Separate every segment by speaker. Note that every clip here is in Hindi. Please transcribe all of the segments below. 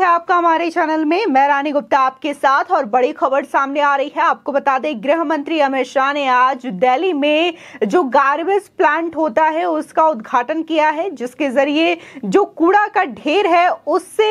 Speaker 1: स्वागत है आपका हमारे चैनल में मैं रानी गुप्ता आपके साथ और बड़ी खबर सामने आ रही है आपको बता दें गृह मंत्री अमित शाह ने आज दिल्ली में जो गार्बेज प्लांट होता है उसका उद्घाटन किया है जिसके जरिए जो कूड़ा का ढेर है उससे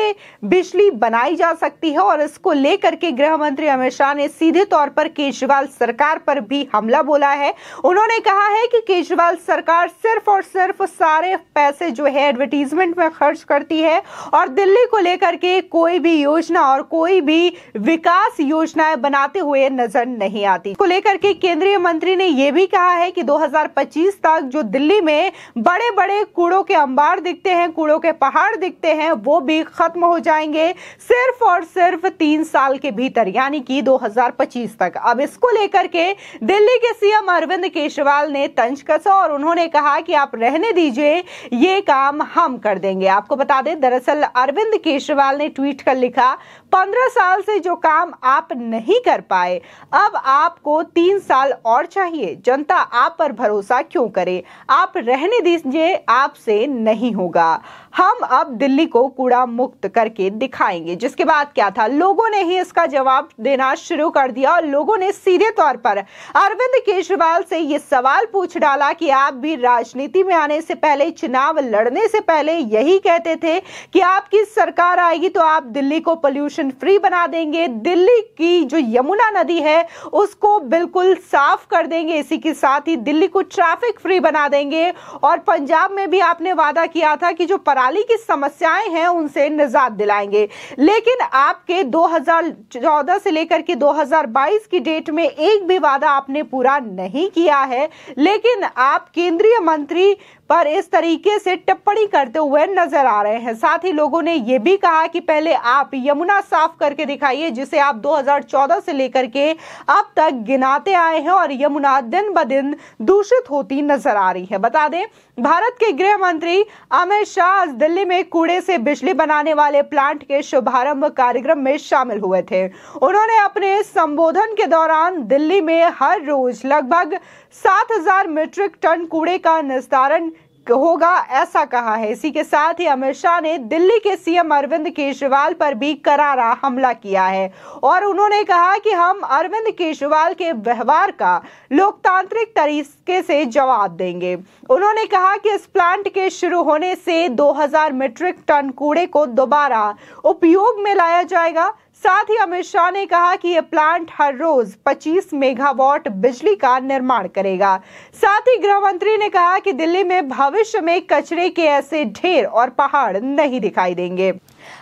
Speaker 1: बिजली बनाई जा सकती है और इसको लेकर के गृह मंत्री अमित शाह ने सीधे तौर पर केजरीवाल सरकार पर भी हमला बोला है उन्होंने कहा है कि केजरीवाल सरकार सिर्फ और सिर्फ सारे पैसे जो है एडवर्टीजमेंट में खर्च करती है और दिल्ली को लेकर के कोई भी योजना और कोई भी विकास योजनाएं बनाते हुए नजर नहीं आती को लेकर के केंद्रीय मंत्री ने यह भी कहा है कि 2025 तक जो दिल्ली में बड़े बड़े कूड़ों के अंबार दिखते हैं कूड़ों के पहाड़ दिखते हैं वो भी खत्म हो जाएंगे सिर्फ और सिर्फ तीन साल के भीतर यानी कि 2025 तक अब इसको लेकर के दिल्ली के सीएम अरविंद केजरीवाल ने तंज कसा और उन्होंने कहा कि आप रहने दीजिए ये काम हम कर देंगे आपको बता दें दरअसल अरविंद केजरीवाल ने ट्वीट कर लिखा पंद्रह साल से जो काम आप नहीं कर पाए अब आपको तीन साल और चाहिए जनता आप पर भरोसा क्यों करे आप रहने दीजिए आपसे नहीं होगा हम अब दिल्ली को कूड़ा मुक्त करके दिखाएंगे जिसके बाद क्या था लोगों ने ही इसका जवाब देना शुरू कर दिया और लोगों ने सीधे तौर पर अरविंद केजरीवाल से ये सवाल पूछ डाला कि आप भी राजनीति में आने से पहले चुनाव लड़ने से पहले यही कहते थे कि आपकी सरकार आएगी तो आप दिल्ली को पोल्यूशन पॉल्यूशन फ्री बना देंगे दिल्ली की जो यमुना नदी है उसको बिल्कुल साफ कर देंगे इसी के साथ ही दिल्ली को ट्रैफिक फ्री बना देंगे और पंजाब में भी आपने वादा किया था कि जो पराली की समस्याएं हैं उनसे निजात दिलाएंगे लेकिन आपके 2014 से लेकर के 2022 की डेट में एक भी वादा आपने पूरा नहीं किया है लेकिन आप केंद्रीय मंत्री पर इस तरीके से टिप्पणी करते हुए नजर आ रहे हैं साथ ही लोगों ने यह भी कहा कि पहले आप यमुना साफ करके दिखाइए जिसे आप 2014 से लेकर के अब तक गिनाते आए हैं और यमुना दिन ब दिन दूषित होती नजर आ रही है बता दें भारत के गृह मंत्री अमित शाह आज दिल्ली में कूड़े से बिजली बनाने वाले प्लांट के शुभारंभ कार्यक्रम में शामिल हुए थे उन्होंने अपने संबोधन के दौरान दिल्ली में हर रोज लगभग 7000 मीट्रिक टन कूड़े का निस्तारण होगा ऐसा कहा है इसी के साथ ही अमित शाह ने दिल्ली के सीएम अरविंद केजरीवाल पर भी करारा हमला किया है और उन्होंने कहा कि हम अरविंद केजरीवाल के व्यवहार का लोकतांत्रिक तरीके से जवाब देंगे उन्होंने कहा कि इस प्लांट के शुरू होने से 2000 मीट्रिक टन कूड़े को दोबारा उपयोग में लाया जाएगा साथ ही अमित शाह ने कहा कि यह प्लांट हर रोज 25 मेगावाट बिजली का निर्माण करेगा साथ ही गृह मंत्री ने कहा कि दिल्ली में भविष्य में कचरे के ऐसे ढेर और पहाड़ नहीं दिखाई देंगे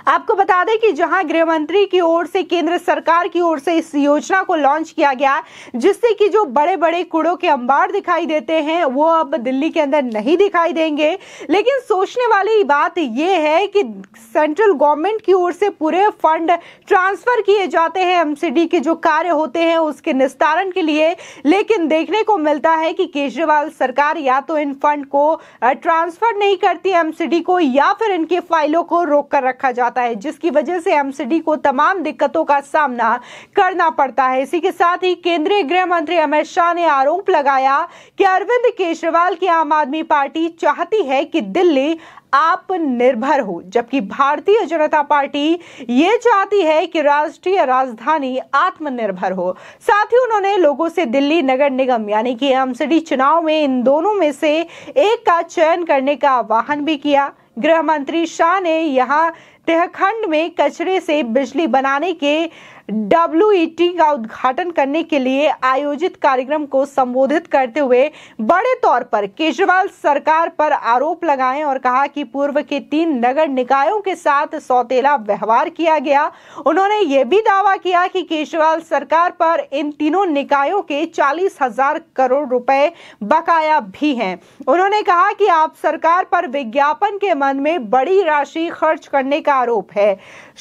Speaker 1: आपको बता दें कि जहां गृह मंत्री की ओर से केंद्र सरकार की ओर से इस योजना को लॉन्च किया गया जिससे कि जो बड़े बड़े कूड़ों के अंबार दिखाई देते हैं वो अब दिल्ली के अंदर नहीं दिखाई देंगे लेकिन सोचने वाली बात यह है कि सेंट्रल गवर्नमेंट की ओर से पूरे फंड ट्रांसफर किए जाते हैं एमसीडी के जो कार्य होते हैं उसके निस्तारण के लिए लेकिन देखने को मिलता है कि केजरीवाल सरकार या तो इन फंड को ट्रांसफर नहीं करती एमसीडी को या फिर इनकी फाइलों को रोक कर रखा जाता है जिसकी वजह से एमसीडी को तमाम दिक्कतों का सामना करना पड़ता है इसी के साथ ही केंद्रीय गृह मंत्री अमित शाह ने आरोप लगाया कि अरविंद केजरीवाल की आम आदमी पार्टी चाहती है कि दिल्ली आप निर्भर हो जबकि भारतीय जनता पार्टी ये चाहती है कि राष्ट्रीय राजधानी आत्मनिर्भर हो साथ ही उन्होंने लोगों से दिल्ली नगर निगम यानी कि एमसीडी चुनाव में इन दोनों में से एक का चयन करने का आह्वान भी किया गृह मंत्री शाह ने यहाँ तेहखंड में कचरे से बिजली बनाने के डब्ल्यू e का उद्घाटन करने के लिए आयोजित कार्यक्रम को संबोधित करते हुए बड़े तौर पर केजरीवाल सरकार पर आरोप लगाए और कहा कि पूर्व के तीन नगर निकायों के साथ सौतेला व्यवहार किया गया उन्होंने ये भी दावा किया कि केजरीवाल सरकार पर इन तीनों निकायों के चालीस हजार करोड़ रुपए बकाया भी हैं उन्होंने कहा कि आप सरकार पर विज्ञापन के मन में बड़ी राशि खर्च करने का आरोप है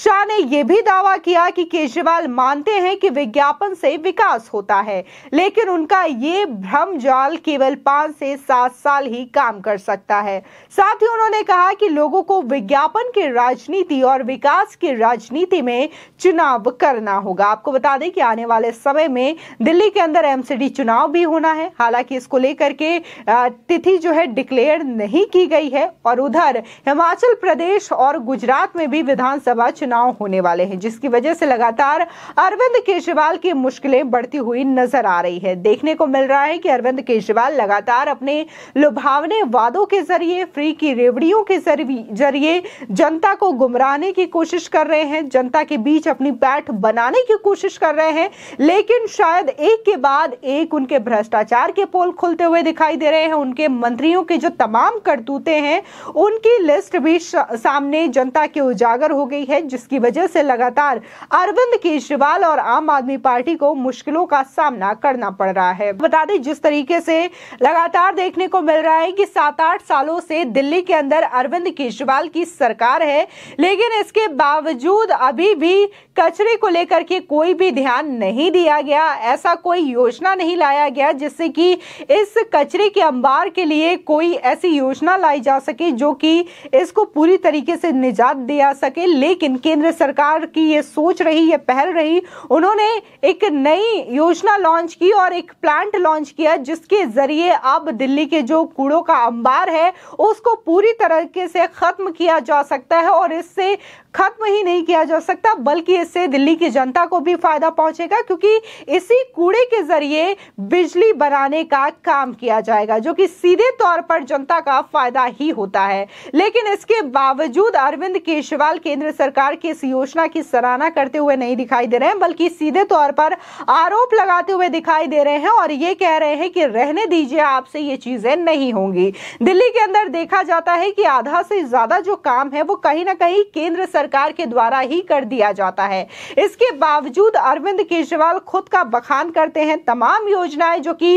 Speaker 1: शाह ने यह भी दावा किया कि केजरीवाल अग्रवाल मानते हैं कि विज्ञापन से विकास होता है लेकिन उनका ये भ्रम जाल केवल पांच से सात साल ही काम कर सकता है साथ ही उन्होंने कहा कि लोगों को विज्ञापन की राजनीति और विकास की राजनीति में चुनाव करना होगा आपको बता दें कि आने वाले समय में दिल्ली के अंदर एमसीडी चुनाव भी होना है हालांकि इसको लेकर के तिथि जो है डिक्लेयर नहीं की गई है और उधर हिमाचल प्रदेश और गुजरात में भी विधानसभा चुनाव होने वाले हैं जिसकी वजह से लगातार अरविंद केजरीवाल की मुश्किलें बढ़ती हुई नजर आ रही है देखने को मिल रहा है कि अरविंद केजरीवाल लगातार अपने लुभावने वादों के जरिए फ्री की रेवड़ियों के जरिए जनता को गुमराहने की कोशिश कर रहे हैं जनता के बीच अपनी बैठ बनाने की कोशिश कर रहे हैं लेकिन शायद एक के बाद एक उनके भ्रष्टाचार के पोल खुलते हुए दिखाई दे रहे हैं उनके मंत्रियों के जो तमाम करतूते हैं उनकी लिस्ट भी सामने जनता के उजागर हो गई है जिसकी वजह से लगातार अरविंद के केजरीवाल और आम आदमी पार्टी को मुश्किलों का सामना करना पड़ रहा है बता दें जिस तरीके से लगातार देखने को मिल रहा है कि सात आठ सालों से दिल्ली के अंदर अरविंद केजरीवाल की सरकार है लेकिन इसके बावजूद अभी भी कचरे को लेकर के कोई भी ध्यान नहीं दिया गया ऐसा कोई योजना नहीं लाया गया जिससे कि इस कचरे के अंबार के लिए कोई ऐसी योजना लाई जा सके जो कि इसको पूरी तरीके से निजात दिया सके लेकिन केंद्र सरकार की ये सोच रही है पहल चल रही उन्होंने एक नई योजना लॉन्च की और एक प्लांट लॉन्च किया जिसके ज़रिए अब दिल्ली के जो कूड़ों का अंबार है उसको पूरी तरीके से ख़त्म किया जा सकता है और इससे ख़त्म ही नहीं किया जा सकता बल्कि इससे दिल्ली की जनता को भी फ़ायदा पहुंचेगा क्योंकि इसी कूड़े के ज़रिए बिजली बनाने का काम किया जाएगा जो कि सीधे तौर पर जनता का फ़ायदा ही होता है लेकिन इसके बावजूद अरविंद केजरीवाल केंद्र सरकार की के इस योजना की सराहना करते हुए नहीं दिखा दिखाई दे रहे हैं बल्कि सीधे तौर पर आरोप लगाते हुए दिखाई दे रहे हैं और ये कह रहे हैं कि रहने दीजिए आपसे ये चीज़ें नहीं होंगी दिल्ली के अंदर देखा जाता है कि आधा से ज़्यादा जो काम है वो कहीं ना कहीं केंद्र सरकार के द्वारा ही कर दिया जाता है इसके बावजूद अरविंद केजरीवाल खुद का बखान करते हैं तमाम योजनाएं जो कि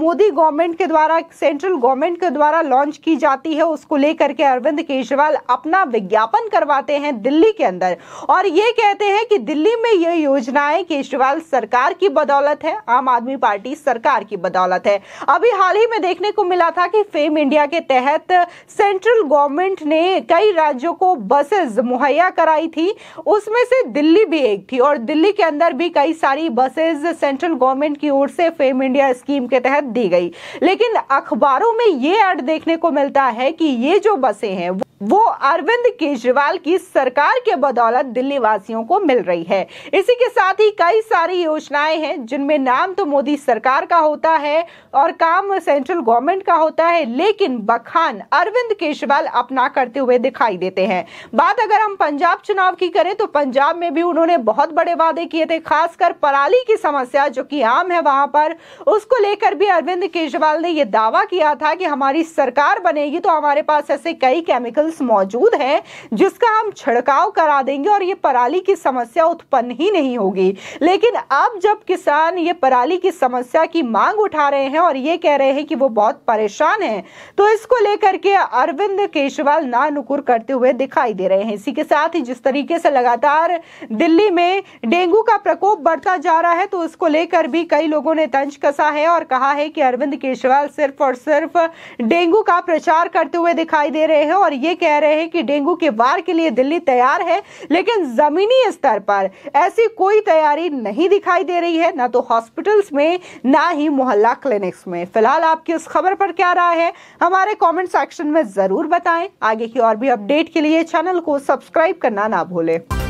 Speaker 1: मोदी गवर्नमेंट के द्वारा सेंट्रल गवर्नमेंट के द्वारा लॉन्च की जाती है उसको लेकर के अरविंद केजरीवाल अपना विज्ञापन करवाते हैं दिल्ली के अंदर और ये कहते हैं कि दिल्ली में यह योजनाएं केजरीवाल सरकार की बदौलत है आम आदमी पार्टी सरकार की बदौलत है अभी हाल ही में देखने को मिला था कि फेम इंडिया के तहत सेंट्रल गवर्नमेंट ने कई राज्यों को बसेस मुहैया कराई थी उसमें से दिल्ली भी एक थी और दिल्ली के अंदर भी कई सारी बसेज सेंट्रल गवर्नमेंट की ओर से फेम इंडिया स्कीम के तहत दी गई लेकिन अखबारों में ये एड देखने को मिलता है कि ये जो बसें हैं वो अरविंद केजरीवाल की सरकार के बदौलत दिल्ली वासियों को मिल रही है इसी के साथ ही कई सारी योजनाएं हैं जिनमें नाम तो मोदी सरकार का होता है और काम सेंट्रल गवर्नमेंट का होता है लेकिन बखान अरविंद केजरीवाल अपना करते हुए दिखाई देते हैं बात अगर हम पंजाब चुनाव की करें तो पंजाब में भी उन्होंने बहुत बड़े वादे किए थे खासकर पराली की समस्या जो कि आम है वहां पर उसको लेकर भी अरविंद केजरीवाल ने यह दावा किया था कि हमारी सरकार बनेगी तो हमारे पास ऐसे कई केमिकल्स मौजूद हैं जिसका हम छिड़काव करा देंगे और ये पराली की समस्या उत्पन्न उत्पन्न ही नहीं होगी लेकिन अब जब किसान ये पराली की समस्या की मांग उठा रहे हैं और ये कह रहे हैं कि वो बहुत परेशान हैं तो इसको लेकर के अरविंद केजरीवाल नानुकुर करते हुए दिखाई दे रहे हैं इसी के साथ ही जिस तरीके से लगातार दिल्ली में डेंगू का प्रकोप बढ़ता जा रहा है तो उसको लेकर भी कई लोगों ने तंज कसा है और कहा है कि अरविंद केजरीवाल सिर्फ और सिर्फ डेंगू का प्रचार करते हुए दिखाई दे रहे हैं और ये कह रहे हैं कि डेंगू के वार के लिए दिल्ली तैयार है लेकिन जमीनी स्तर पर ऐसी कोई तैयारी नहीं दिखाई दे रही है ना तो हॉस्पिटल्स में ना ही मोहल्ला क्लिनिक्स में फिलहाल आपकी इस खबर पर क्या राय है हमारे कॉमेंट सेक्शन में ज़रूर बताएं आगे की और भी अपडेट के लिए चैनल को सब्सक्राइब करना ना भूलें